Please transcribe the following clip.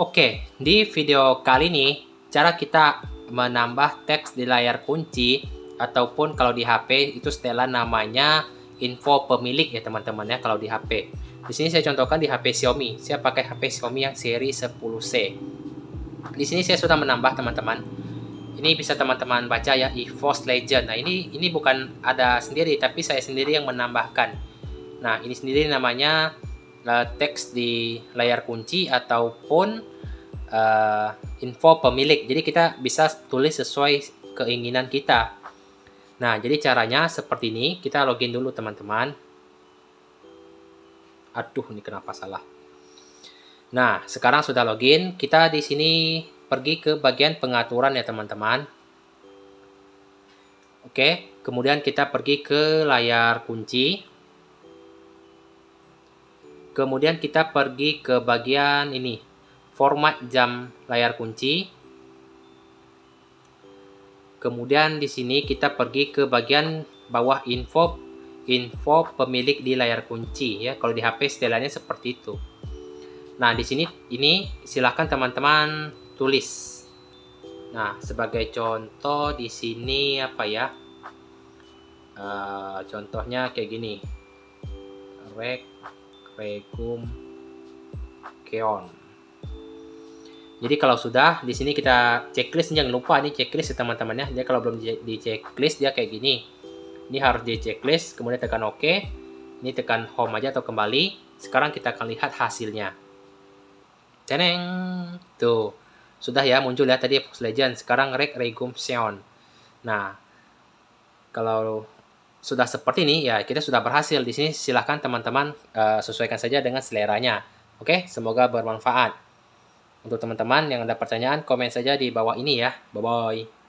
Oke, di video kali ini cara kita menambah teks di layar kunci ataupun kalau di HP itu setelan namanya info pemilik ya teman-teman ya kalau di HP. Di sini saya contohkan di HP Xiaomi. Saya pakai HP Xiaomi yang seri 10C. Di sini saya sudah menambah teman-teman. Ini bisa teman-teman baca ya EVOS Legend. Nah, ini ini bukan ada sendiri tapi saya sendiri yang menambahkan. Nah, ini sendiri namanya uh, teks di layar kunci ataupun uh, info pemilik. Jadi kita bisa tulis sesuai keinginan kita. Nah, jadi caranya seperti ini. Kita login dulu teman-teman. Aduh, ini kenapa salah? Nah, sekarang sudah login, kita di sini pergi ke bagian pengaturan ya teman-teman. Oke, kemudian kita pergi ke layar kunci. Kemudian kita pergi ke bagian ini, format jam layar kunci. Kemudian di sini kita pergi ke bagian bawah info info pemilik di layar kunci ya. Kalau di HP setelannya seperti itu. Nah, di sini ini silahkan teman-teman tulis. Nah, sebagai contoh di sini apa ya? Uh, contohnya kayak gini. Rek vacuum keon. Jadi kalau sudah di sini kita checklist jangan lupa nih checklist ya teman-teman ya. Dia kalau belum di checklist dia kayak gini. Ini harus di checklist, kemudian tekan OK. Ini tekan home aja atau kembali. Sekarang kita akan lihat hasilnya. Teneng. Tuh. Sudah ya muncul ya tadi Fox Legend. Sekarang Reg Regum Seon. Nah, kalau sudah seperti ini ya kita sudah berhasil di sini silahkan teman-teman uh, sesuaikan saja dengan seleranya oke semoga bermanfaat untuk teman-teman yang ada pertanyaan komen saja di bawah ini ya bye bye